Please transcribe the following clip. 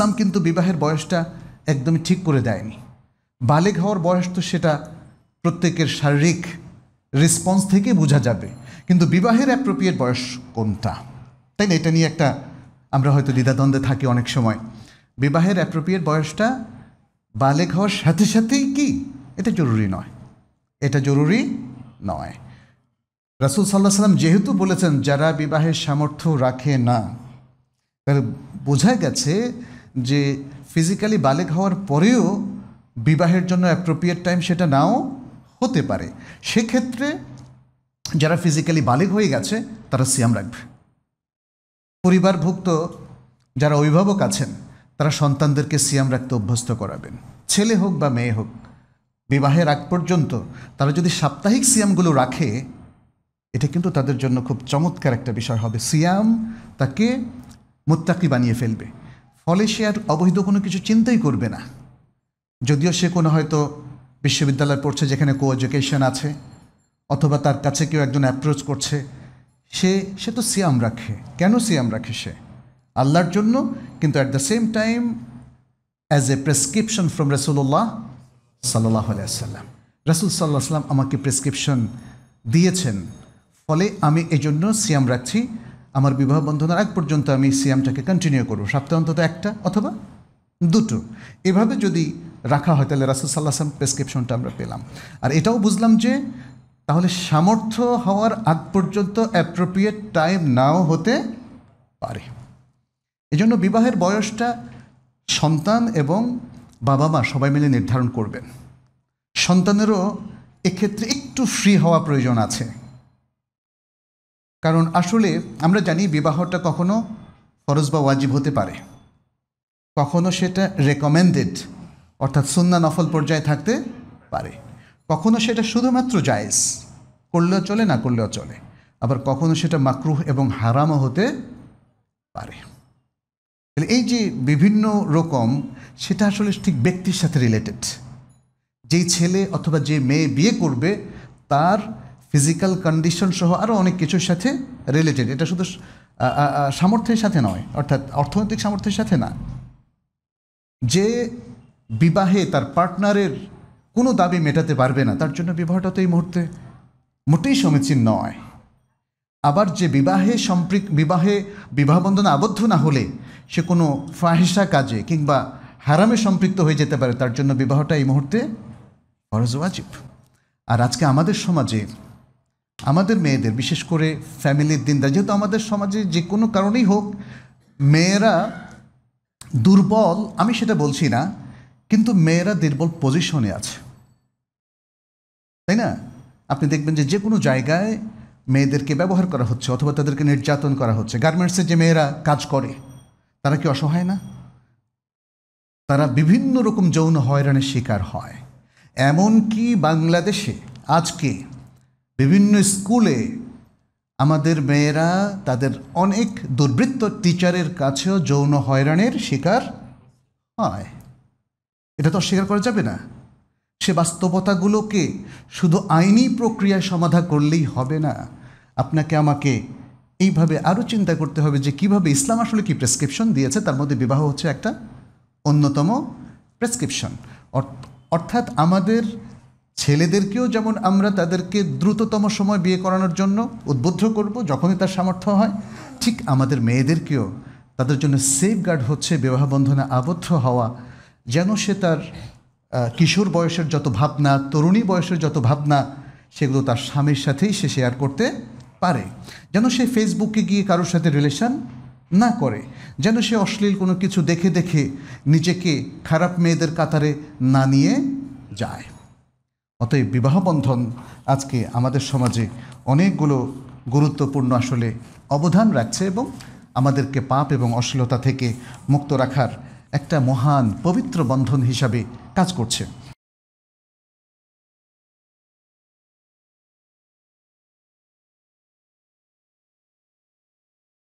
ইসলাম কিন্তু বিবাহের বয়সটা একদমই ঠিক করে দেয়নি বালেগ হওয়ার বয়স তো সেটা প্রত্যেকের শারীরিক রেসপন্স থেকে বোঝা যাবে কিন্তু বিবাহের অ্যাপ্রোপ্রিয়েট বয়স কোনটা তাই না এটা নিয়ে একটা আমরা হয়তো দ্বিধাদ্বন্দ্বে থাকি অনেক সময় বিবাহের অ্যাপ্রোপ্রিয়েট বয়সটা বালেগ হওয়ার সাথে সাথেই কি এটা জরুরি নয় এটা জরুরি নয় রাসুল সাল্লাহ সাল্লাম যেহেতু বলেছেন যারা বিবাহের সামর্থ্য রাখে না তাহলে বোঝা গেছে যে ফিজিক্যালি বালেক হওয়ার পরেও বিবাহের জন্য অ্যাপ্রোপ্রিয়েট টাইম সেটা নাও হতে পারে সেক্ষেত্রে যারা ফিজিক্যালি বালেক হয়ে গেছে তারা সিয়াম রাখবে পরিবারভুক্ত যারা অভিভাবক আছেন তারা সন্তানদেরকে সিয়াম রাখতে অভ্যস্ত করাবেন ছেলে হোক বা মেয়ে হোক বিবাহের আগ পর্যন্ত তারা যদি সাপ্তাহিক সিয়ামগুলো রাখে এটা কিন্তু তাদের জন্য খুব চমৎকার একটা বিষয় হবে সিয়াম তাকে মোত্তাকি বানিয়ে ফেলবে ফলে সে আর অবৈধ কোনো কিছু চিন্তাই করবে না যদিও সে কোনো হয়তো বিশ্ববিদ্যালয়ে পড়ছে যেখানে কো এডুকেশন আছে অথবা তার কাছে কেউ একজন অ্যাপ্রোচ করছে সে সে তো সিয়াম রাখে কেন সিয়াম রাখে সে আল্লাহর জন্য কিন্তু at the same time as a prescription from রসুল্লাহ সাল্লাহ আলাইসাল্লাম রসুল সাল্লাহ সাল্লাম আমাকে প্রেসক্রিপশন দিয়েছেন ফলে আমি এজন্য সিয়াম রাখছি আমার বিবাহ বন্ধনের আগ পর্যন্ত আমি সিয়ামটাকে কন্টিনিউ করবো সপ্তাহে অন্তত একটা অথবা দুটো এভাবে যদি রাখা হয় তাহলে রাসুল সাল্লাহ আসলাম প্রেসক্রিপশনটা আমরা পেলাম আর এটাও বুঝলাম যে তাহলে সামর্থ্য হওয়ার আগ পর্যন্ত অ্যাপ্রোপ্রিয়েট টাইম নাও হতে পারে এজন্য বিবাহের বয়সটা সন্তান এবং বাবা মা সবাই মিলে নির্ধারণ করবেন সন্তানেরও এক্ষেত্রে একটু ফ্রি হওয়া প্রয়োজন আছে কারণ আসলে আমরা জানি বিবাহটা কখনো ফরজ বা ওয়াজিব হতে পারে কখনো সেটা রেকমেন্ডেড অর্থাৎ সন্না নফল পর্যায়ে থাকতে পারে কখনো সেটা শুধুমাত্র জায়েজ করলেও চলে না করলেও চলে আবার কখনো সেটা মাকরুহ এবং হারামও হতে পারে তাহলে এই যে বিভিন্ন রকম সেটা আসলে ঠিক ব্যক্তির সাথে রিলেটেড যেই ছেলে অথবা যে মেয়ে বিয়ে করবে তার ফিজিক্যাল কন্ডিশন সহ আরও অনেক কিছুর সাথে রিলেটেড এটা শুধু সামর্থ্যের সাথে নয় অর্থাৎ অর্থনৈতিক সামর্থ্যের সাথে না যে বিবাহে তার পার্টনারের কোনো দাবি মেটাতে পারবে না তার জন্য বিবাহটা তো এই মুহূর্তে মোটেই সমীচীন নয় আবার যে বিবাহে সম্পৃক বিবাহে বিবাহবন্ধনে আবদ্ধ না হলে সে কোনো ফাহিসা কাজে কিংবা হারামে সম্পৃক্ত হয়ে যেতে পারে তার জন্য বিবাহটা এই মুহূর্তে ফরজ ওয়াজিব আর আজকে আমাদের সমাজে আমাদের মেয়েদের বিশেষ করে ফ্যামিলির দিনদার যেহেতু আমাদের সমাজে যে কোনো কারণেই হোক মেয়েরা দুর্বল আমি সেটা বলছি না কিন্তু মেয়েরা দুর্বল পজিশনে আছে তাই না আপনি দেখবেন যে যে কোনো জায়গায় মেয়েদেরকে ব্যবহার করা হচ্ছে অথবা তাদেরকে নির্যাতন করা হচ্ছে গার্মেন্টসে যে মেয়েরা কাজ করে তারা কি অসহায় না তারা বিভিন্ন রকম যৌন হয়রানের শিকার হয় এমনকি বাংলাদেশে আজকে বিভিন্ন স্কুলে আমাদের মেয়েরা তাদের অনেক দুর্বৃত্ত টিচারের কাছেও যৌন হয়রানের শিকার হয় এটা তো অস্বীকার করা যাবে না সে বাস্তবতাগুলোকে শুধু আইনি প্রক্রিয়ায় সমাধা করলেই হবে না আপনাকে আমাকে এইভাবে আরও চিন্তা করতে হবে যে কিভাবে ইসলাম আসলে কি প্রেসক্রিপশন দিয়েছে তার মধ্যে বিবাহ হচ্ছে একটা অন্যতম প্রেসক্রিপশন অর্থাৎ আমাদের ছেলেদেরকেও যেমন আমরা তাদেরকে দ্রুততম সময় বিয়ে করানোর জন্য উদ্বুদ্ধ করব যখনই তার সামর্থ্য হয় ঠিক আমাদের মেয়েদেরকেও তাদের জন্য সেফগার্ড হচ্ছে বিবাহ বন্ধনে আবদ্ধ হওয়া যেন সে তার কিশোর বয়সের যত ভাবনা তরুণী বয়সের যত ভাবনা সেগুলো তার স্বামীর সাথেই সে শেয়ার করতে পারে যেন সে ফেসবুকে গিয়ে কারোর সাথে রিলেশন না করে যেন সে অশ্লীল কোনো কিছু দেখে দেখে নিজেকে খারাপ মেয়েদের কাতারে না নিয়ে যায় অতএব বিবাহবন্ধন আজকে আমাদের সমাজে অনেকগুলো গুরুত্বপূর্ণ আসলে অবদান রাখছে এবং আমাদেরকে পাপ এবং অশ্লীলতা থেকে মুক্ত রাখার একটা মহান পবিত্র বন্ধন হিসাবে কাজ করছে